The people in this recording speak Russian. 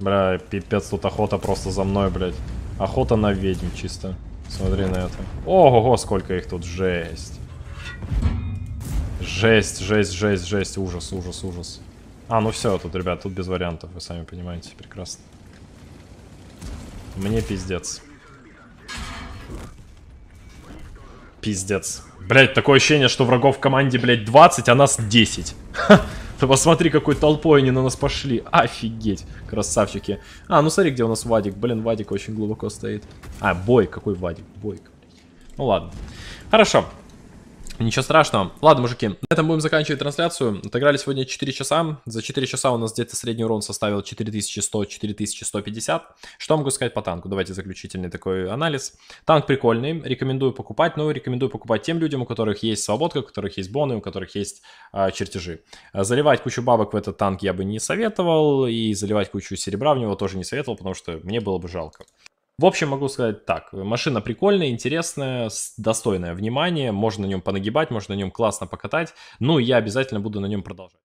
Бля, пипец, тут охота просто за мной, блядь. Охота на ведьм чисто. Смотри на это. ого сколько их тут, жесть. Жесть, жесть, жесть, жесть, ужас, ужас, ужас. А, ну все, тут, ребят, тут без вариантов, вы сами понимаете, прекрасно. Мне пиздец. Пиздец. Блять, такое ощущение, что врагов в команде, блять, 20, а нас 10. Ха посмотри, какой толпой они на нас пошли. Офигеть, красавчики. А, ну смотри, где у нас Вадик. Блин, Вадик очень глубоко стоит. А, бой, какой Вадик? бой. Ну ладно. Хорошо, Ничего страшного. Ладно, мужики, на этом будем заканчивать трансляцию. Отыграли сегодня 4 часа. За 4 часа у нас где-то средний урон составил 4100-4150. Что могу сказать по танку? Давайте заключительный такой анализ. Танк прикольный, рекомендую покупать, но рекомендую покупать тем людям, у которых есть свободка, у которых есть боны, у которых есть а, чертежи. А, заливать кучу бабок в этот танк я бы не советовал, и заливать кучу серебра в него тоже не советовал, потому что мне было бы жалко. В общем, могу сказать так. Машина прикольная, интересная, достойная внимания. Можно на нем понагибать, можно на нем классно покатать. Ну, я обязательно буду на нем продолжать.